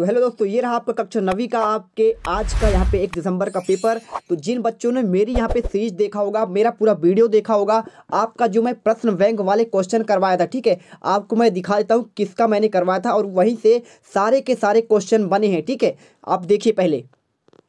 तो हेलो दोस्तों ये रहा आपका कक्षा नवी का आपके आज का यहाँ पे एक दिसंबर का पेपर तो जिन बच्चों ने मेरी यहाँ पे सीरीज देखा होगा मेरा पूरा वीडियो देखा होगा आपका जो मैं प्रश्न बैंक वाले क्वेश्चन करवाया था ठीक है आपको मैं दिखा देता हूँ किसका मैंने करवाया था और वहीं से सारे के सारे क्वेश्चन बने हैं ठीक है आप देखिए पहले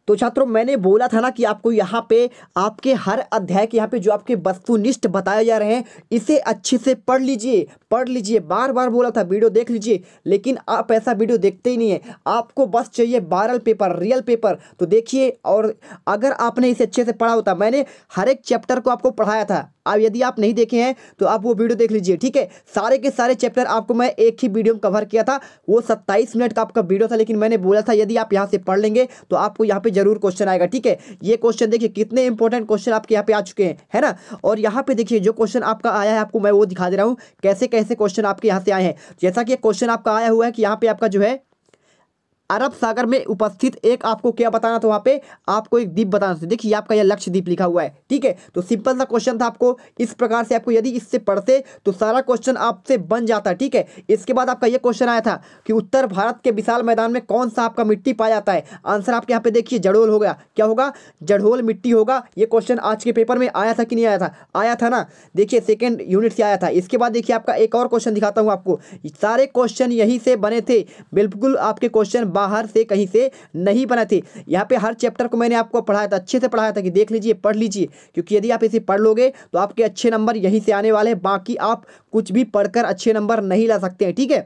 तो छात्रों मैंने बोला था ना कि आपको यहाँ पे आपके हर अध्याय के यहाँ पे जो आपके वस्तुनिष्ठ बताए जा रहे हैं इसे अच्छे से पढ़ लीजिए पढ़ लीजिए बार बार बोला था वीडियो देख लीजिए लेकिन आप ऐसा वीडियो देखते ही नहीं है आपको बस चाहिए बारल पेपर रियल पेपर तो देखिए और अगर आपने इसे अच्छे से पढ़ा होता मैंने हर एक चैप्टर को आपको पढ़ाया था अब यदि आप नहीं देखे हैं तो आप वो वीडियो देख लीजिए ठीक है सारे के सारे चैप्टर आपको मैं एक ही वीडियो में कवर किया था वो सत्ताईस मिनट का आपका वीडियो था लेकिन मैंने बोला था यदि आप यहाँ से पढ़ लेंगे तो आपको यहाँ पे जरूर क्वेश्चन आएगा ठीक है ये क्वेश्चन देखिए कितने इंपॉर्टेंट क्वेश्चन आपके यहाँ पे आ चुके हैं है ना और यहाँ पे देखिए जो क्वेश्चन आपका आया है आपको मैं वो दिखा दे रहा हूँ कैसे कैसे क्वेश्चन आपके यहाँ से आए हैं जैसा कि क्वेश्चन आपका आया हुआ है कि यहाँ पे आपका जो है अरब सागर में उपस्थित एक आपको क्या बताना था वहाँ पे आपको एक द्वीप बताना था देखिए आपका यह लक्ष्य द्वीप लिखा हुआ है ठीक है तो सिंपल सा क्वेश्चन था आपको इस प्रकार से आपको यदि इससे पढ़ते तो सारा क्वेश्चन आपसे बन जाता ठीक है इसके बाद आपका यह क्वेश्चन आया था कि उत्तर भारत के विशाल मैदान में कौन सा आपका मिट्टी पाया जाता है आंसर आपके यहाँ पे देखिए जड़ोल हो गया क्या होगा जड़ोल मिट्टी होगा ये क्वेश्चन आज के पेपर में आया था कि नहीं आया था आया था ना देखिए सेकेंड यूनिट से आया था इसके बाद देखिए आपका एक और क्वेश्चन दिखाता हूँ आपको सारे क्वेश्चन यहीं से बने थे बिल्कुल आपके क्वेश्चन बाहर से कहीं से नहीं बना थे यहाँ पे हर चैप्टर को मैंने आपको पढ़ाया था अच्छे से पढ़ाया था कि देख लीजिए पढ़ लीजिए क्योंकि यदि आप इसे पढ़ लोगे तो आपके अच्छे नंबर यहीं से आने वाले हैं बाकी आप कुछ भी पढ़कर अच्छे नंबर नहीं ला सकते हैं ठीक है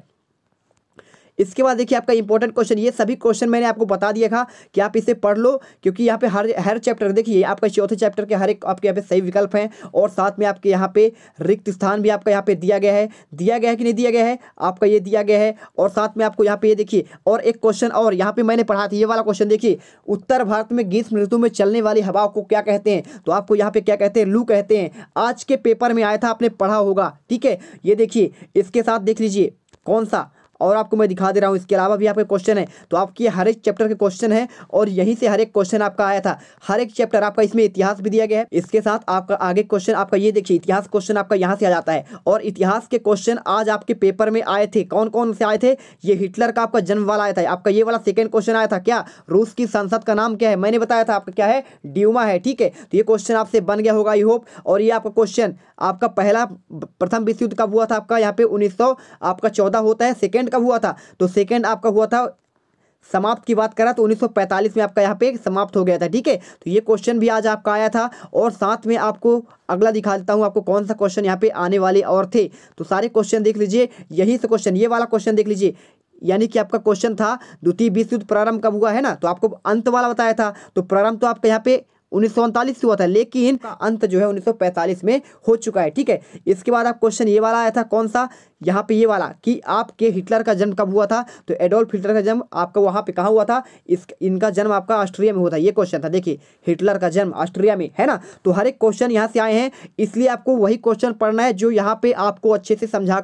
इसके बाद देखिए आपका इंपॉर्टेंट क्वेश्चन ये सभी क्वेश्चन मैंने आपको बता दिया था कि आप इसे पढ़ लो क्योंकि यहाँ पे हर हर चैप्टर देखिए आपका चौथे चैप्टर के हर एक आपके यहाँ पे सही विकल्प हैं और साथ में आपके यहाँ पे रिक्त स्थान भी आपका यहाँ पे दिया गया है दिया गया है कि नहीं दिया गया है आपका ये दिया गया है और साथ में आपको यहाँ पे ये देखिए और एक क्वेश्चन और यहाँ पे मैंने पढ़ा था ये वाला क्वेश्चन देखिए उत्तर भारत में ग्रीष्म ऋतु में चलने वाली हवा को क्या कहते हैं तो आपको यहाँ पे क्या कहते हैं लू कहते हैं आज के पेपर में आया था आपने पढ़ा होगा ठीक है ये देखिए इसके साथ देख लीजिए कौन सा और आपको मैं दिखा दे रहा हूँ इसके अलावा भी आपके क्वेश्चन है तो आपकी हर एक चैप्टर के क्वेश्चन है और यहीं से हर एक क्वेश्चन आपका आया था हर एक चैप्टर आपका इसमें इतिहास भी दिया गया है इसके साथ आपका आगे क्वेश्चन आपका ये देखिए इतिहास क्वेश्चन आपका यहाँ से आ जाता है और इतिहास के क्वेश्चन आज आपके पेपर में आए थे कौन कौन से आए थे ये हिटलर का आपका जन्म वाला आया था आपका ये वाला सेकेंड क्वेश्चन आया था क्या रूस की संसद का नाम क्या है मैंने बताया था आपका क्या है ड्यूमा है ठीक है तो ये क्वेश्चन आपसे बन गया होगा आई होप और ये आपका क्वेश्चन आपका पहला प्रथम विश्व युद्ध कब हुआ था आपका यहाँ पे उन्नीस आपका चौदह होता है सेकेंड सेकंड कब हुआ था तो सेकंड आपका हुआ था समाप्त की बात करा तो 1945 में आपका यहाँ पे समाप्त हो गया था ठीक है तो ये क्वेश्चन भी आज आपका आया था और साथ में आपको अगला दिखा देता हूँ आपको कौन सा क्वेश्चन यहाँ पे आने वाले और थे तो सारे क्वेश्चन देख लीजिए यही से क्वेश्चन ये वाला क्वेश्चन देख लीजिए यानी कि आपका क्वेश्चन था द्वितीय विश्व युद्ध प्रारंभ कब हुआ है ना तो आपको अंत वाला बताया था तो प्रारंभ तो आपका यहाँ पे उन्नीस हुआ था लेकिन हाँ। अंत जो है 1945 में हो चुका है ठीक है इसके बाद आप क्वेश्चन ये वाला आया था कौन सा यहाँ पे ये वाला कि आपके हिटलर का जन्म कब हुआ था तो एडोल्फ हिटलर का जन्म आपका वहाँ पे कहाँ हुआ था इस इनका जन्म आपका ऑस्ट्रिया में हुआ था ये क्वेश्चन था देखिए हिटलर का जन्म ऑस्ट्रिया में है ना तो हर एक क्वेश्चन यहाँ से आए हैं इसलिए आपको वही क्वेश्चन पढ़ना है जो यहाँ पर आपको अच्छे से समझा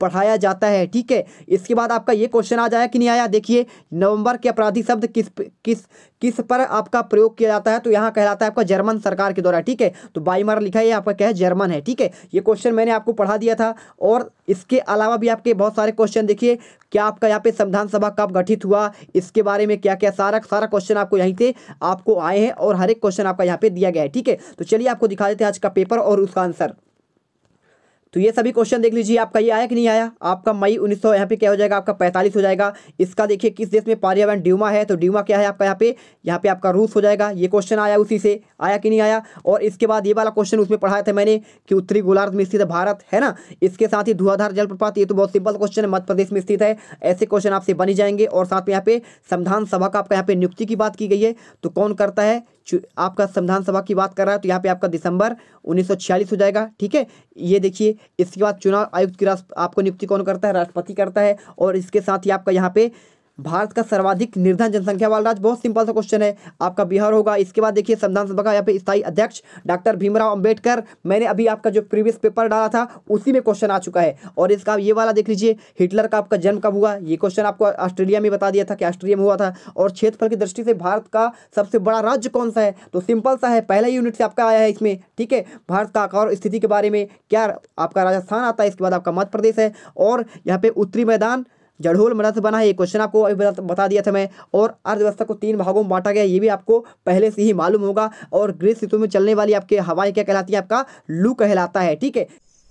पढ़ाया जाता है ठीक है इसके बाद आपका ये क्वेश्चन आ जाया कि नहीं आया देखिए नवंबर के अपराधी शब्द किस किस किस पर आपका प्रयोग किया जाता है तो यहाँ कहलाता है आपका जर्मन सरकार के द्वारा ठीक है तो बाईमार लिखा है आपका क्या है जर्मन है ठीक है ये क्वेश्चन मैंने आपको पढ़ा दिया था और इसके अलावा भी आपके बहुत सारे क्वेश्चन देखिए क्या आपका यहाँ पे संविधान सभा कब गठित हुआ इसके बारे में क्या क्या सारा सारा क्वेश्चन आपको यहीं से आपको आए हैं और हर एक क्वेश्चन आपका यहाँ पे दिया गया है ठीक है तो चलिए आपको दिखा देते हैं आज का पेपर और उसका आंसर तो ये सभी क्वेश्चन देख लीजिए आपका ये आया कि नहीं आया आपका मई उन्नीस सौ यहाँ पे क्या हो जाएगा आपका पैंतालीस हो जाएगा इसका देखिए किस देश में पार्लियामेंट ड्यूमा है तो ड्यूमा क्या है आपका यहाँ पे यहाँ पे आपका रूस हो जाएगा ये क्वेश्चन आया उसी से आया कि नहीं आया और इसके बाद ये वाला क्वेश्चन उसमें पढ़ाया था मैंने कि उत्तरी गोलार्ध में स्थित भारत है ना इसके साथ ही धुआधार जलप्रपात ये तो बहुत सिंपल क्वेश्चन है मध्य प्रदेश में स्थित है ऐसे क्वेश्चन आपसे बनी जाएंगे और साथ में यहाँ पे संविधान सभा का आपका यहाँ पे नियुक्ति की बात की गई है तो कौन करता है आपका संविधान सभा की बात कर रहा है तो यहाँ पे आपका दिसंबर 1946 हो जाएगा ठीक है ये देखिए इसके बाद चुनाव आयुक्त की आपको नियुक्ति कौन करता है राष्ट्रपति करता है और इसके साथ ही आपका यहाँ पे भारत का सर्वाधिक निर्धन जनसंख्या वाला राज्य बहुत सिंपल सा क्वेश्चन है आपका बिहार होगा इसके बाद देखिए संविधान सभा का यहाँ पे स्थायी अध्यक्ष डॉक्टर भीमराव अंबेडकर मैंने अभी आपका जो प्रीवियस पेपर डाला था उसी में क्वेश्चन आ चुका है और इसका ये वाला देख लीजिए हिटलर का आपका जन्म कब हुआ ये क्वेश्चन आपको ऑस्ट्रेलिया में बता दिया था कि ऑस्ट्रेलिया में हुआ था और क्षेत्रफल की दृष्टि से भारत का सबसे बड़ा राज्य कौन सा है तो सिंपल सा है पहला यूनिट से आपका आया है इसमें ठीक है भारत का आकार और स्थिति के बारे में क्या आपका राजस्थान आता है इसके बाद आपका मध्य प्रदेश है और यहाँ पे उत्तरी मैदान जड़ोल मृत बना है ये क्वेश्चन आपको अभी बता दिया था मैं और अर्थव्यवस्था को तीन भागों में बांटा गया ये भी आपको पहले से ही मालूम होगा और ग्रीष्म ऋतु में चलने वाली आपके हवाएं क्या कहलाती है आपका लू कहलाता है ठीक है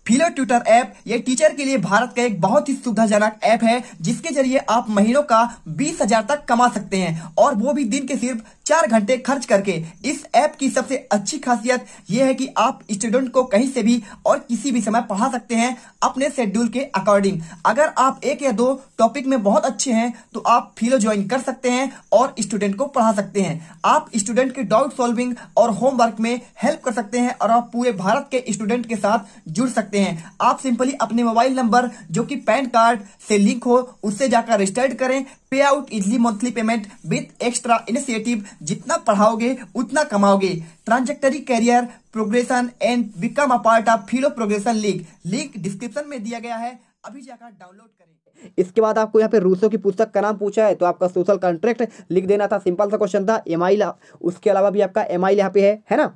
फिलो ट्यूटर ऐप ये टीचर के लिए भारत का एक बहुत ही सुविधाजनक ऐप है जिसके जरिए आप महीनों का बीस हजार तक कमा सकते हैं और वो भी दिन के सिर्फ चार घंटे खर्च करके इस ऐप की सबसे अच्छी खासियत यह है कि आप स्टूडेंट को कहीं से भी और किसी भी समय पढ़ा सकते हैं अपने शेड्यूल के अकॉर्डिंग अगर आप एक या दो टॉपिक में बहुत अच्छे हैं तो आप फिलो ज्वाइन कर सकते हैं और स्टूडेंट को पढ़ा सकते हैं आप स्टूडेंट के डाउट सॉल्विंग और होमवर्क में हेल्प कर सकते हैं और आप पूरे भारत के स्टूडेंट के साथ जुड़ सकते हैं आप सिंपली अपने मोबाइल नंबर जो की पैन कार्ड से लिंक हो उससे जाकर रजिस्टर्ड करें pay out easily monthly payment with extra initiative जितना पढ़ाओगे उतना कमाओगे trajectory career progression and become a part of field progression league link description में दिया गया है अभी जाकर डाउनलोड करें इसके बाद आपको यहाँ पे रूसो की पुस्तक का नाम पूछा है तो आपका सोशल कॉन्ट्रैक्ट लिख देना था सिंपल सा क्वेश्चन था एम आई उसके अलावा भी आपका एम आई यहाँ पे है है ना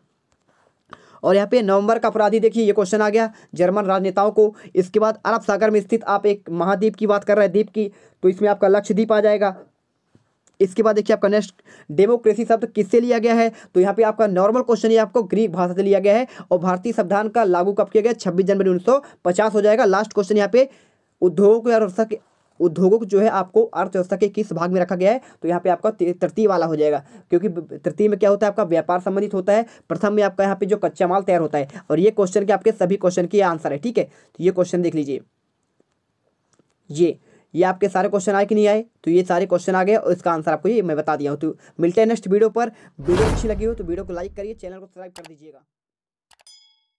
और यहाँ पे नवंबर का अपराधी देखिए ये क्वेश्चन आ गया जर्मन राजनेताओं को इसके बाद अरब सागर में स्थित आप एक महाद्वीप की बात कर रहे हैं द्वीप की तो इसमें आपका लक्ष्यद्वीप आ जाएगा इसके बाद देखिए आपका नेक्स्ट डेमोक्रेसी शब्द किससे लिया गया है तो यहाँ पे आपका नॉर्मल क्वेश्चन आपको ग्रीक भाषा से लिया गया है और भारतीय संविधान का लागू कब किया गया छब्बीस जनवरी उन्नीस हो जाएगा लास्ट क्वेश्चन यहाँ पे उद्योगों अर्थव्यवस्था के उद्योगों को जो है आपको अर्थव्यवस्था के किस भाग में रखा गया है तो यहाँ पे आपका तृतीय वाला हो जाएगा क्योंकि तृतीय में क्या होता है आपका व्यापार संबंधित होता है प्रथम में आपका यहाँ पे जो कच्चा माल तैयार होता है और ये क्वेश्चन के आपके सभी क्वेश्चन की आंसर है ठीक है तो ये क्वेश्चन देख लीजिए ये ये आपके सारे क्वेश्चन आए कि नहीं आए तो ये सारे क्वेश्चन आ गए और इसका आंसर आपको ये मैं बता दिया हूँ तो मिलते हैं नेक्स्ट वीडियो पर वीडियो अच्छी लगी हो तो वीडियो को लाइक करिए चैनल को सब्सक्राइब कर दीजिएगा